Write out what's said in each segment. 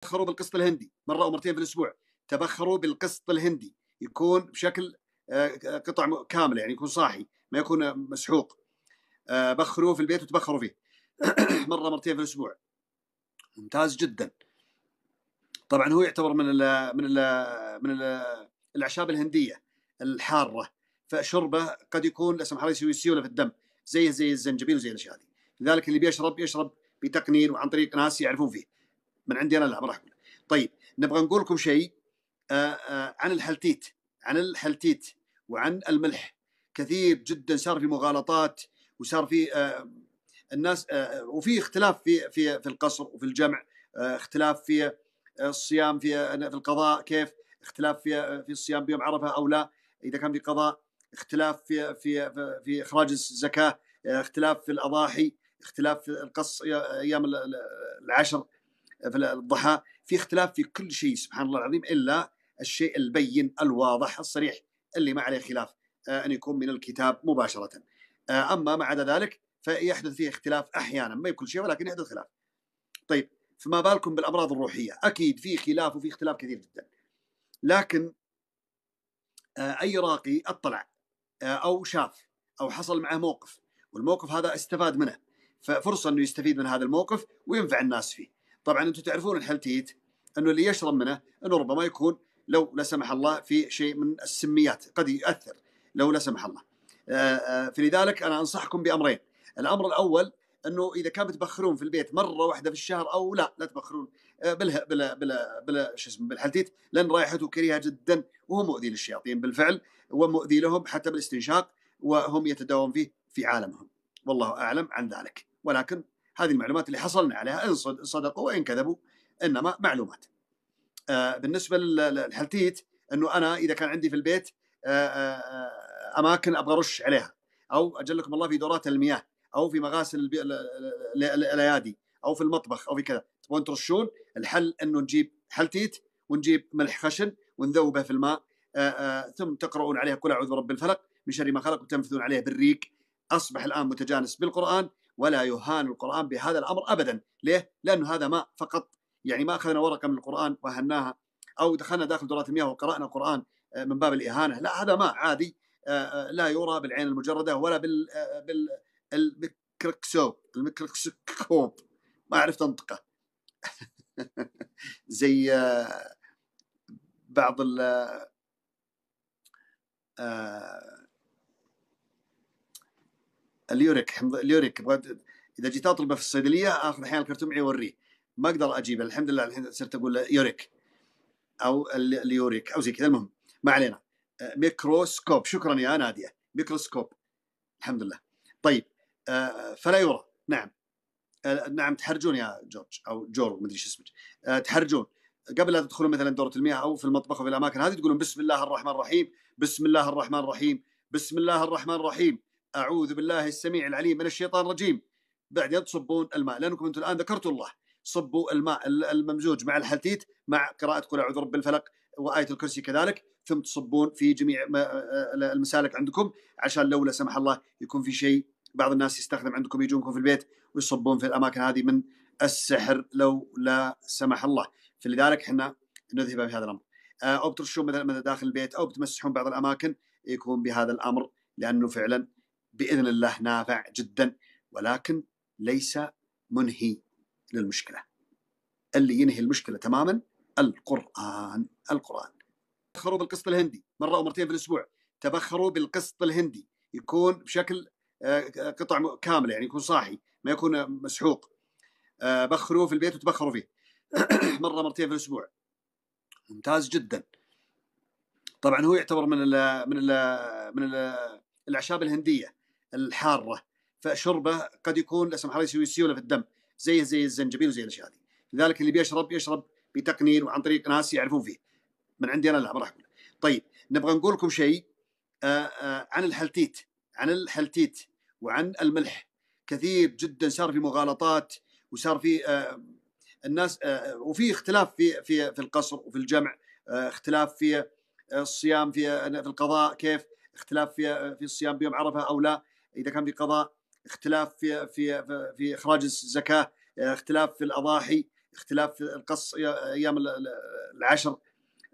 تبخروا بالقسط الهندي مره او مرتين في الاسبوع تبخروا بالقسط الهندي يكون بشكل آه، آه، قطع كامله يعني يكون صاحي ما يكون مسحوق آه، بخروه في البيت وتبخروا فيه مره مرتين في الاسبوع ممتاز جدا طبعا هو يعتبر من الـ من الـ من الاعشاب الهنديه الحاره فشربه قد يكون لا سمح الله يسوي سيوله في الدم زي زي الزنجبيل وزي الاشياء هذه لذلك اللي بيشرب يشرب بتقنين وعن طريق ناس يعرفون فيه من عندي انا لا ما راح اقول طيب نبغى نقول لكم شيء آه، آه، عن الحلتيت عن الحلتيت وعن الملح كثير جدا صار في مغالطات وصار في آه، الناس وفي اختلاف في في في القصر وفي الجمع اختلاف في الصيام في في القضاء كيف اختلاف في في الصيام بيوم عرفه او لا اذا كان في قضاء اختلاف في في في اخراج الزكاه اختلاف في الاضاحي اختلاف في القص ايام العشر في الضحى في اختلاف في كل شيء سبحان الله العظيم إلا الشيء البين الواضح الصريح اللي ما عليه خلاف آه، أن يكون من الكتاب مباشرة آه، أما ما عدا ذلك فيحدث فيه اختلاف أحيانا ما يكون شيء ولكن يحدث خلاف طيب فما بالكم بالأمراض الروحية أكيد في خلاف وفي اختلاف كثير جدا لكن آه، أي راقي اطلع أو شاف أو حصل معه موقف والموقف هذا استفاد منه ففرصة أنه يستفيد من هذا الموقف وينفع الناس فيه طبعا انتم تعرفون الحلتيت انه اللي يشرب منه انه ربما يكون لو لا سمح الله في شيء من السميات قد يؤثر لو لا سمح الله آه، آه، فلذلك انا انصحكم بامرين الامر الاول انه اذا كان بتبخرون في البيت مره واحده في الشهر او لا لا تبخرون آه، بلا بلا بلا بلا شو اسمه بالحلتيت لان رائحته كريهه جدا وهو مؤذي للشياطين بالفعل ومؤذي لهم حتى بالاستنشاق وهم يتداوم فيه في عالمهم والله اعلم عن ذلك ولكن هذه المعلومات اللي حصلنا عليها إن صدقوا وإن كذبوا إنما معلومات آه، بالنسبة للحلتيت أنه أنا إذا كان عندي في البيت آه، آه، أماكن أبغى أرش عليها أو أجلكم الله في دورات المياه أو في مغاسل الأيادي أو في المطبخ أو في كذا تبغون ترشون الحل أنه نجيب حلتيت ونجيب ملح خشن ونذوبه في الماء ثم تقرؤون عليها كل أعوذ برب الفلق من شر ما خلق وتنفذون عليه بالريق أصبح الآن متجانس بالقرآن ولا يهان القرآن بهذا الأمر أبدا ليه؟ لأنه هذا ماء فقط يعني ما أخذنا ورقة من القرآن وهناها أو دخلنا داخل دورات المياه وقرأنا القرآن آه، من باب الإهانة لا هذا ماء عادي آه، آه، لا يرى بالعين المجردة ولا بال المكركسوب المكركسكوب ما عرفت أنطقه زي بعض ال اليوريك حمض... اليوريك اذا جيت اطلبه في الصيدليه اخذ احيانا الكرتون معي اوريه ما اقدر اجيبه الحمد لله الحين صرت اقول له يوريك او اليوريك او زي كذا المهم ما علينا آه، ميكروسكوب شكرا يا ناديه ميكروسكوب الحمد لله طيب آه، فلا يرى نعم آه، نعم تحرجون يا جورج او جورو ادري ايش اسمك تحرجون قبل لا تدخلون مثلا دوره المياه او في المطبخ وفي الاماكن هذه تقولون بسم الله الرحمن الرحيم بسم الله الرحمن الرحيم بسم الله الرحمن الرحيم أعوذ بالله السميع العليم من الشيطان الرجيم بعدين تصبون الماء لأنكم أنتم الآن ذكرتوا الله صبوا الماء الممزوج مع الحلتيت مع قراءة قل أعوذ برب الفلق وآية الكرسي كذلك ثم تصبون في جميع آه، آه، المسالك عندكم عشان لو لا سمح الله يكون في شيء بعض الناس يستخدم عندكم يجونكم في البيت ويصبون في الأماكن هذه من السحر لو لا سمح الله فلذلك احنا نذهب بهذا الأمر آه، أو بترشون مثلا داخل البيت أو بتمسحون بعض الأماكن يكون بهذا الأمر لأنه فعلا باذن الله نافع جدا ولكن ليس منهي للمشكله. اللي ينهي المشكله تماما القران، القران. تبخروا بالقسط الهندي مره او مرتين في الاسبوع، تبخروا بالقسط الهندي يكون بشكل آه، قطع كامله يعني يكون صاحي ما يكون مسحوق. آه، بخروا في البيت وتبخروا فيه. مره مرتين في الاسبوع. ممتاز جدا. طبعا هو يعتبر من الـ من الـ من الاعشاب الهنديه الحاره فشربه قد يكون لا سمح الله يسوي سيوله في الدم زي زي الزنجبيل وزي الاشياء هذه لذلك اللي بيشرب يشرب بتقنين وعن طريق ناس يعرفون فيه من عندي انا لا ما راح اقول طيب نبغى نقول لكم شيء آه، آه، عن الحلتيت عن الحلتيت وعن الملح كثير جدا صار في مغالطات وصار في آه، الناس وفي اختلاف في في في القصر وفي الجمع اختلاف في الصيام في في القضاء كيف اختلاف في في الصيام بيوم عرفه او لا اذا كان في قضاء اختلاف في في في اخراج الزكاه اختلاف في الاضاحي اختلاف في القص ايام العشر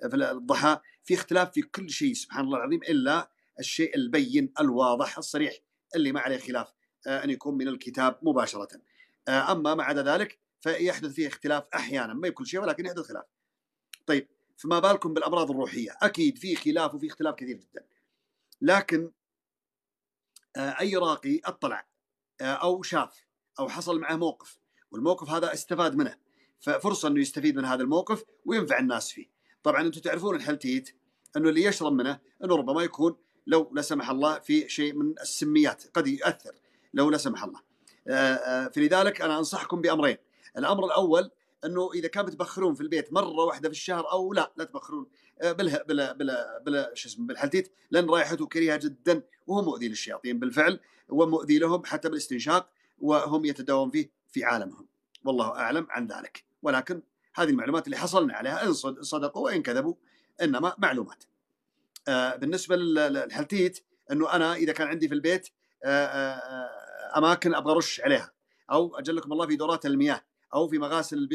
في الضحى في اختلاف في كل شيء سبحان الله العظيم الا الشيء البين الواضح الصريح اللي ما عليه خلاف آه، ان يكون من الكتاب مباشره آه، اما ما عدا ذلك فيحدث فيه اختلاف احيانا ما كل شيء ولكن يحدث خلاف طيب فما بالكم بالامراض الروحيه اكيد في خلاف وفي اختلاف كثير جدا لكن آه، اي راقي اطلع آه، او شاف او حصل معه موقف والموقف هذا استفاد منه ففرصه انه يستفيد من هذا الموقف وينفع الناس فيه. طبعا انتم تعرفون الحلتيت انه اللي يشرب منه انه ربما يكون لو لا سمح الله في شيء من السميات قد يؤثر لو لا سمح الله. آه، فلذلك انا انصحكم بامرين، الامر الاول انه اذا كان بتبخرون في البيت مره واحده في الشهر او لا لا تبخرون آه، بلا بلا بلا بلا شو اسمه بالحلتيت لان رائحته كريهه جدا وهو مؤذي للشياطين بالفعل ومؤذي لهم حتى بالاستنشاق وهم يتداوم فيه في عالمهم والله اعلم عن ذلك ولكن هذه المعلومات اللي حصلنا عليها ان صدقوا وان كذبوا انما معلومات. آه، بالنسبه للحلتيت انه انا اذا كان عندي في البيت آه، اماكن ابغى ارش عليها او اجلكم الله في دورات المياه او في مغاسل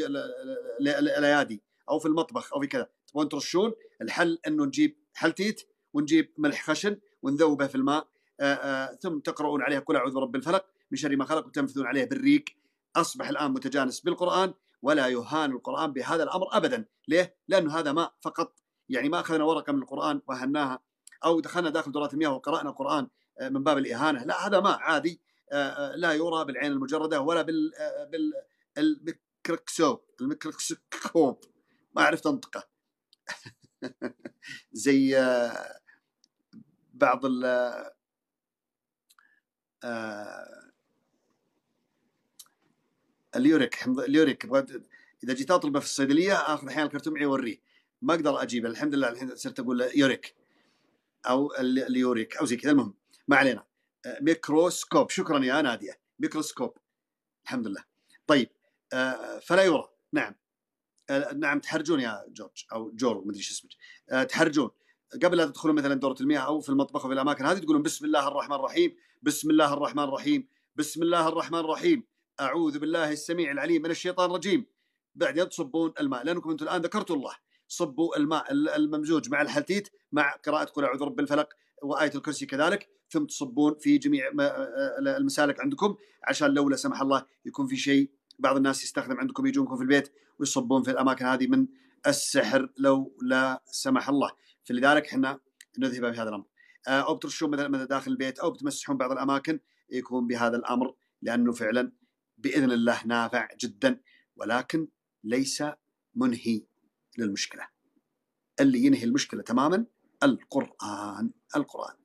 الايادي او في المطبخ او في كذا تبغون ترشون الحل انه نجيب حلتيت ونجيب ملح خشن ونذوبه في الماء آه، آه، ثم تقرؤون عليها قل اعوذ برب الفلق من شر ما خلق وتنفذون عليه بالريق اصبح الان متجانس بالقران ولا يهان القران بهذا الامر ابدا ليه؟ لانه هذا ماء فقط يعني ما اخذنا ورقه من القران وهناها او دخلنا داخل دورات المياه وقرانا القران آه، من باب الاهانه لا هذا ماء عادي لا يرى بالعين المجرده ولا بال الميكروكسوب الميكروكسكوب ما عرفت انطقه زي آه، بعض ال آه، آه، اليوريك اليوريك اذا جيت اطلبه في الصيدليه اخذ احيانا الكرتون معي اوريه ما اقدر اجيبه الحمد لله الحين صرت اقول يوريك او اليوريك او زي كذا المهم ما علينا ميكروسكوب شكرا يا ناديه ميكروسكوب الحمد لله طيب آه، فلا يرى نعم آه، نعم تحرجون يا جورج او جورج ما ادري اسمك آه، تحرجون قبل لا تدخلون مثلا دوره المياه او في المطبخ وفي الاماكن هذه تقولون بسم الله الرحمن الرحيم بسم الله الرحمن الرحيم بسم الله الرحمن الرحيم اعوذ بالله السميع العليم من الشيطان الرجيم بعدين تصبون الماء لانكم انتم الان ذكرتوا الله صبوا الماء الممزوج مع الحلتيت مع قراءه قل اعوذ برب الفلق وايه الكرسي كذلك ثم تصبون في جميع المسالك عندكم عشان لو لا سمح الله يكون في شيء بعض الناس يستخدم عندكم يجونكم في البيت ويصبون في الاماكن هذه من السحر لو لا سمح الله فلذلك احنا نذهب بهذا الامر آه، او بترشون مثلا داخل البيت او بتمسحون بعض الاماكن يكون بهذا الامر لانه فعلا باذن الله نافع جدا ولكن ليس منهي للمشكله اللي ينهي المشكله تماما القران القران